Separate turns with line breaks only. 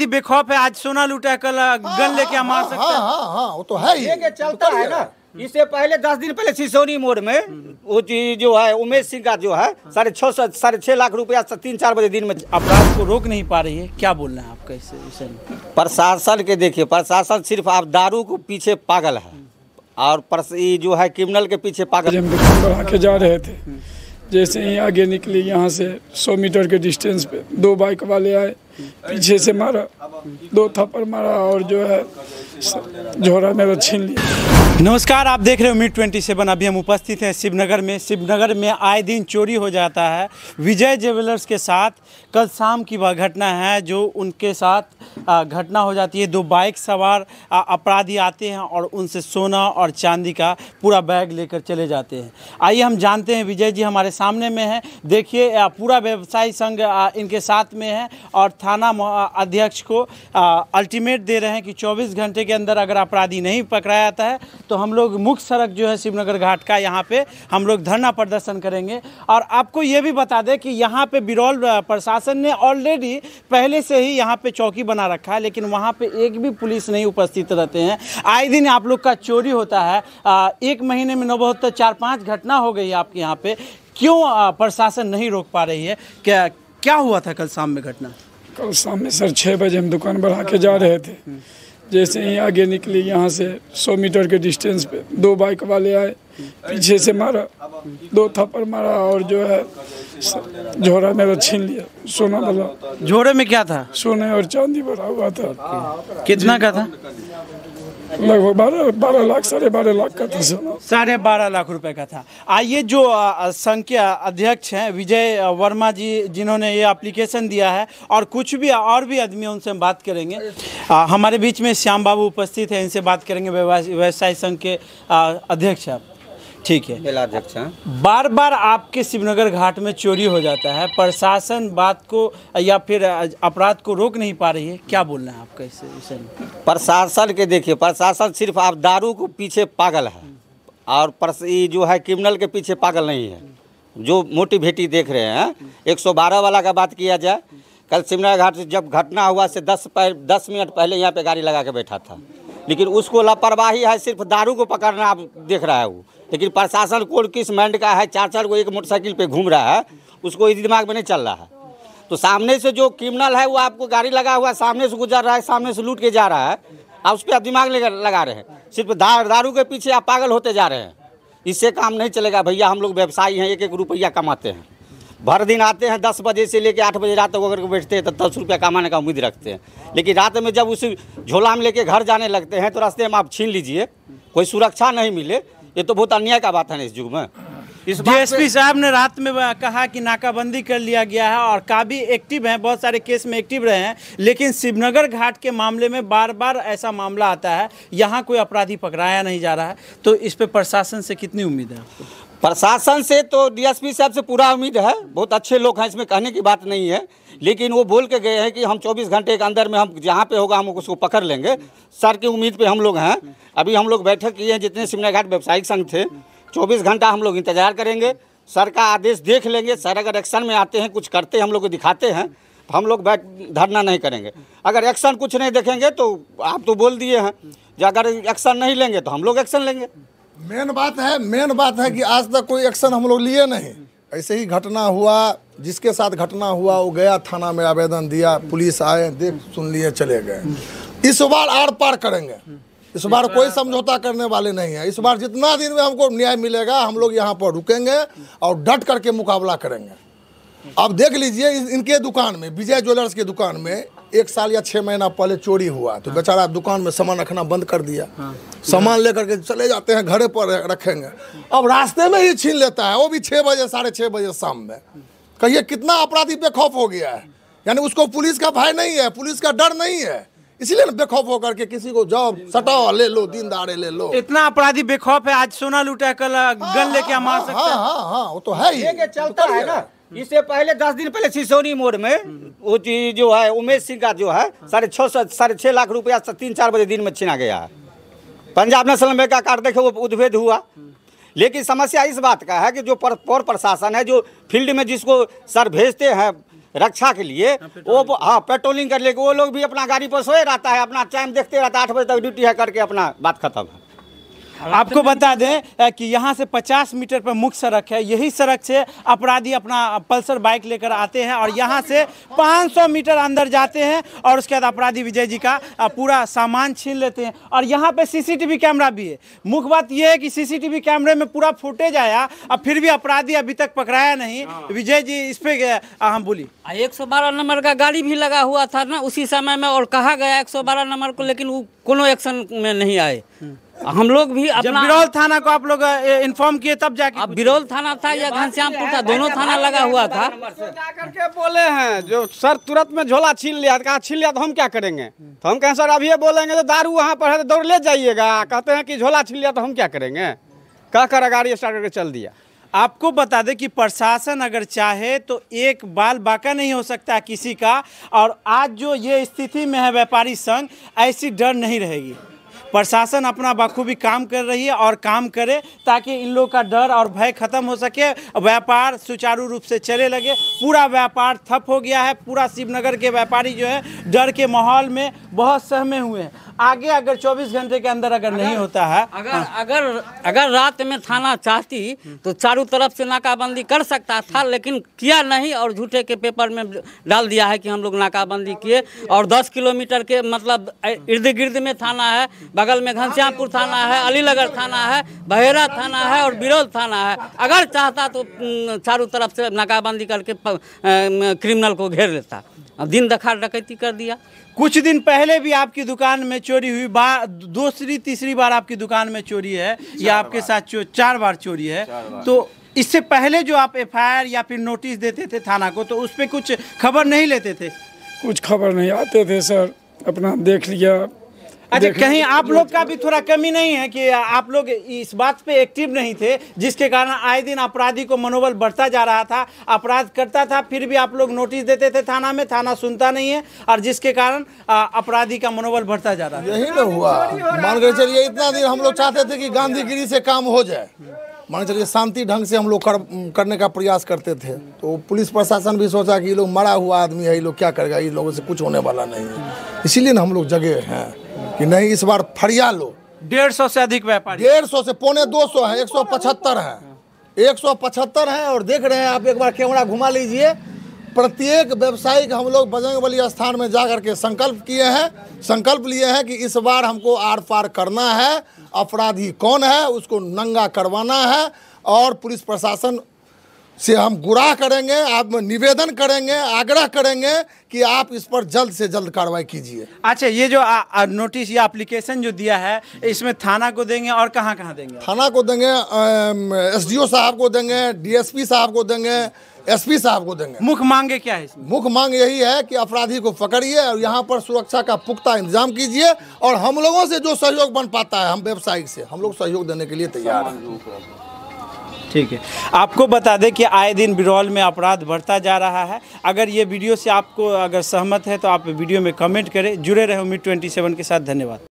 यदि बेखौफ है आज सोना लूटा कल हाँ, गन लेके हाँ, मार हाँ, सकता है हाँ
हाँ वो तो है ही तो चलता है ना
इससे पहले दस दिन पहले सिसोनी मोड़ में वो जो है उमेश सिंह का जो है साढ़े छः सौ साढ़े छः लाख रुपया तीन चार बजे दिन में अपराध को रोक नहीं पा रही है क्या बोलना है आपका इससे विषय प्रशासन के देखिए प्रशासन सिर्फ आप दारू को पीछे पागल है और जो है क्रिमिनल के पीछे पागल बढ़ा के जा रहे थे जैसे ही
आगे निकली यहाँ से सौ मीटर के डिस्टेंस पे दो बाइक वाले आए पीछे से मारा दो थप्पड़ मारा और जो है झोरा मेरा तो छीन लिया नमस्कार आप देख रहे हो मीट ट्वेंटी सेवन अभी हम उपस्थित हैं शिवनगर में शिवनगर में आए दिन चोरी हो जाता है विजय ज्वेलर्स के साथ कल शाम की वह घटना है जो उनके साथ घटना हो जाती है दो बाइक सवार अपराधी आते हैं और उनसे सोना और चांदी का पूरा बैग लेकर चले जाते हैं आइए हम जानते हैं विजय जी हमारे सामने में हैं देखिए पूरा व्यवसायी संघ इनके साथ में है और था थाना अध्यक्ष को अल्टीमेट दे रहे हैं कि 24 घंटे के अंदर अगर अपराधी नहीं पकड़ाया जाता है तो हम लोग मुख्य सड़क जो है शिवनगर घाट का यहाँ पे हम लोग धरना प्रदर्शन करेंगे और आपको ये भी बता दें कि यहाँ पे बिरौल प्रशासन ने ऑलरेडी पहले से ही यहाँ पे चौकी बना रखा है लेकिन वहाँ पे एक भी पुलिस नहीं उपस्थित रहते हैं आए दिन आप लोग का चोरी होता है एक महीने में नौबहत्तर चार पाँच घटना हो गई आपके यहाँ पे क्यों प्रशासन नहीं रोक पा रही है क्या क्या हुआ था कल शाम में घटना कल शाम में सर छः बजे हम दुकान बढ़ा के जा रहे थे जैसे ही आगे निकली यहाँ से 100 मीटर के डिस्टेंस पे दो बाइक वाले आए पीछे से मारा दो थप्पड़ मारा और जो है झोरा मेरा छीन लिया सोना वाला झोरे में क्या था सोने और चांदी भरा हुआ था कितना का था लगभग बारह बारह लाख साढ़े बारह लाख का था साढ़े बारह लाख रुपए का था आइए जो संघ के अध्यक्ष हैं विजय वर्मा जी जिन्होंने ये एप्लीकेशन दिया है और कुछ भी और भी आदमी उनसे हम बात करेंगे आ, हमारे बीच में श्याम बाबू उपस्थित हैं इनसे बात करेंगे व्यवसाय संघ के अध्यक्ष आप ठीक है जिला अध्यक्ष हाँ। बार बार आपके शिवनगर घाट में चोरी हो जाता है प्रशासन बात को या फिर अपराध को रोक नहीं पा रही है
क्या बोलना है आपका इस विषय में प्रशासन के देखिए प्रशासन सिर्फ आप दारू को पीछे पागल है और जो है क्रिमिनल के पीछे पागल नहीं है जो मोटी भेटी देख रहे हैं 112 हाँ, वाला का बात किया जाए कल शिवनगर घाट से जब घटना हुआ से दस पह, दस मिनट पहले यहाँ पे गाड़ी लगा के बैठा था लेकिन उसको लापरवाही है सिर्फ दारू को पकड़ना आप देख रहा है वो लेकिन प्रशासन कोड किस माइंड का है चार चार को एक मोटरसाइकिल पे घूम रहा है उसको इस दिमाग में नहीं चल रहा है तो सामने से जो क्रिमिनल है वो आपको गाड़ी लगा हुआ सामने से गुजर रहा है सामने से लूट के जा रहा है आप उस पर आप दिमाग लगा रहे हैं सिर्फ दार दारू के पीछे आप पागल होते जा रहे हैं इससे काम नहीं चलेगा भैया हम लोग व्यवसायी हैं एक एक रुपया कमाते हैं भर दिन आते हैं दस बजे से लेकर आठ बजे रात तक अगर बैठते हैं तो दस रुपया कमाने का उम्मीद रखते हैं लेकिन रात में जब उस झोला में लेके घर जाने लगते हैं तो रास्ते में आप छीन लीजिए कोई सुरक्षा नहीं मिले ये तो बहुत अन्याय का बात है इस युग में इस डीएसपी साहब ने रात में कहा
कि नाकाबंदी कर लिया गया है और काफ़ी एक्टिव हैं बहुत सारे केस में एक्टिव रहे हैं लेकिन शिवनगर घाट के मामले में बार बार ऐसा मामला आता है यहाँ कोई अपराधी पकड़ाया नहीं जा रहा है
तो इस पर प्रशासन से कितनी उम्मीद है आपको प्रशासन से तो डीएसपी साहब से पूरा उम्मीद है बहुत अच्छे लोग हैं इसमें कहने की बात नहीं है लेकिन वो बोल के गए हैं कि हम 24 घंटे के अंदर में हम जहाँ पे होगा हम उसको पकड़ लेंगे सर की उम्मीद पे हम लोग हैं अभी हम लोग बैठक किए हैं जितने सिमना घाट व्यावसायिक संघ थे 24 घंटा हम लोग इंतजार करेंगे सर का आदेश देख लेंगे सर अगर एक्शन में आते हैं कुछ करते हैं हम लोग को दिखाते हैं तो हम लोग बैठ धरना नहीं करेंगे अगर
एक्शन कुछ नहीं देखेंगे तो आप तो बोल दिए हैं जो अगर एक्शन नहीं लेंगे तो हम लोग एक्शन लेंगे मेन बात है मेन बात है कि आज तक कोई एक्शन हम लोग लिए नहीं ऐसे ही घटना हुआ जिसके साथ घटना हुआ वो गया थाना में आवेदन दिया पुलिस आए देख सुन लिए चले गए इस बार आर पार करेंगे इस बार कोई समझौता करने वाले नहीं है इस बार जितना दिन में हमको न्याय मिलेगा हम लोग यहाँ पर रुकेंगे और डट करके मुकाबला करेंगे अब देख लीजिए इनके दुकान में विजय ज्वेलर्स के दुकान में एक साल या छह महीना पहले चोरी हुआ तो बेचारा दुकान में सामान रखना बंद कर दिया हाँ। सामान लेकर के चले जाते हैं घरे पर रखेंगे अब रास्ते में ही छीन लेता है वो भी छह बजे साढ़े छह बजे शाम में कहिए कितना अपराधी बेखौफ हो गया है यानी उसको पुलिस का भय नहीं है पुलिस का डर नहीं है इसलिए ना बेखौफ होकर के किसी को जाओ सटाओ ले लो दिन दारे ले लो इतना अपराधी
बेखौफ है आज सोना लुटा कल गन हाँ, लेके मार हाँ, सकता है हाँ
हाँ हाँ वो तो है ही तो चलता है ना
हम्म। इससे पहले दस दिन पहले सिसोनी मोड़ में हम्म। वो जो है उमेश सिंह का जो है हाँ। साढ़े छः सौ साढ़े छः लाख रुपया तीन चार बजे दिन में छीना गया है पंजाब नेशनल बैंक का कार्ड देखे वो उद्भेद हुआ हम्म। लेकिन समस्या इस बात का है कि जो पर, पौर प्रशासन है जो फील्ड में जिसको सर भेजते हैं रक्षा के लिए हाँ, वो हाँ पेट्रोलिंग कर लेके वो लोग भी अपना गाड़ी पर सोए रहता है अपना टाइम देखते रहता है आठ बजे तक ड्यूटी है करके अपना बात खत्म है हाँ। आपको बता दें कि यहाँ से 50 मीटर पर मुख्य सड़क है यही सड़क से अपराधी अपना
पल्सर बाइक लेकर आते हैं और यहाँ से 500 मीटर अंदर जाते हैं और उसके बाद अपराधी विजय जी का पूरा सामान छीन लेते हैं और यहाँ पे सीसीटीवी कैमरा भी है मुख्य बात यह है कि सीसीटीवी कैमरे में पूरा फुटेज आया और फिर भी अपराधी अभी तक पकड़ाया नहीं हाँ। विजय
जी इस पे हम हाँ, बोली एक नंबर का गाड़ी भी लगा हुआ था ना उसी समय में और कहा गया एक नंबर को लेकिन वो कोनो एक्शन में नहीं आए हम्म। हम लोग भी अपना बिरौल थाना को आप लोग इन्फॉर्म किए तब जाके अब बिरौल थाना था या घनश्यामपुर था दोनों थाना लगा हुआ था तो करके बोले हैं जो सर तुरंत में झोला छीन लिया कहा छीन लिया तो हम क्या करेंगे तो हम कहें सर अभी बोलेंगे तो दारू वहाँ पर है तो दौड़ ले जाइएगा कहते हैं कि झोला छीन लिया तो हम क्या करेंगे कह कर गाड़ी स्टार्ट करके चल दिया आपको बता दें कि प्रशासन अगर
चाहे तो एक बाल बाका नहीं हो सकता किसी का और आज जो ये स्थिति में है व्यापारी संघ ऐसी डर नहीं रहेगी प्रशासन अपना बखूबी काम कर रही है और काम करे ताकि इन लोगों का डर और भय खत्म हो सके व्यापार सुचारू रूप से चले लगे पूरा व्यापार ठप हो गया है पूरा शिवनगर के व्यापारी जो है डर के माहौल में बहुत
सहमे हुए हैं आगे
अगर 24 घंटे के अंदर अगर, अगर नहीं होता है
अगर हाँ। अगर अगर रात में थाना चाहती तो चारों तरफ से नाकाबंदी कर सकता था लेकिन किया नहीं और झूठे के पेपर में डाल दिया है कि हम लोग नाकाबंदी किए और 10 किलोमीटर के मतलब इर्द गिर्द में थाना है बगल में घनश्यामपुर थाना है अलीनगर थाना है बहेरा थाना है और बिरौल थाना है अगर चाहता तो चारों तरफ से नाकाबंदी करके क्रिमिनल को घेर लेता अब दिन दखा डकैती कर दिया कुछ
दिन पहले भी आपकी दुकान में चोरी हुई बार दूसरी तीसरी बार आपकी दुकान में चोरी है या आपके साथ चार बार चोरी है बार। तो इससे पहले जो आप एफ या फिर नोटिस देते थे थाना को तो उस पर कुछ खबर नहीं लेते थे कुछ खबर नहीं आते थे सर अपना देख लिया अच्छा कहीं आप लोग का भी थोड़ा कमी नहीं है कि आप लोग इस बात पे एक्टिव नहीं थे जिसके कारण आए दिन अपराधी को मनोबल बढ़ता जा रहा था अपराध करता था फिर भी आप लोग नोटिस देते थे थाना में थाना सुनता नहीं है और जिसके कारण
अपराधी का मनोबल बढ़ता जा रहा है यही ना तो हुआ मान गए चलिए इतना दिन हम लोग चाहते थे कि गांधीगिरी से काम हो जाए मान चलिए शांति ढंग से हम लोग कर, करने का प्रयास करते थे तो पुलिस प्रशासन भी सोचा कि ये लोग मरा हुआ आदमी है ये लोग क्या करेगा ये लोगों से कुछ होने वाला नहीं है इसीलिए ना हम लोग जगे हैं कि नहीं इस बार फरिया लो डेढ़ सौ से अधिक व्यापारी डेढ़ सौ से पौने दो सौ है एक सौ पचहत्तर है एक सौ पचहत्तर है और देख रहे हैं आप एक बार कैमरा घुमा लीजिए प्रत्येक व्यवसायिक हम लोग बजरंग बली स्थान में जा कर के संकल्प किए हैं संकल्प लिए हैं कि इस बार हमको आर पार करना है अपराधी कौन है उसको नंगा करवाना है और पुलिस प्रशासन से हम गुराह करेंगे आप निवेदन करेंगे आग्रह करेंगे कि आप इस पर जल्द से जल्द कार्रवाई कीजिए
अच्छा ये जो आ, आ, नोटिस या एप्लीकेशन जो दिया है इसमें थाना को देंगे और कहाँ कहाँ देंगे
थाना को देंगे एसडीओ साहब को देंगे डीएसपी साहब को देंगे एसपी साहब को देंगे मुख्य मांगे क्या है मुख्य मांग यही है कि अपराधी को पकड़िए और यहाँ पर सुरक्षा का पुख्ता इंतजाम कीजिए और हम लोगों से जो सहयोग बन पाता है हम व्यवसायिक से हम लोग सहयोग देने के लिए तैयार हैं ठीक है आपको बता दें कि आए दिन बिरौल में अपराध
बढ़ता जा रहा है अगर ये वीडियो से आपको अगर सहमत है तो आप वीडियो में कमेंट करें जुड़े रहो मिड ट्वेंटी सेवन के साथ धन्यवाद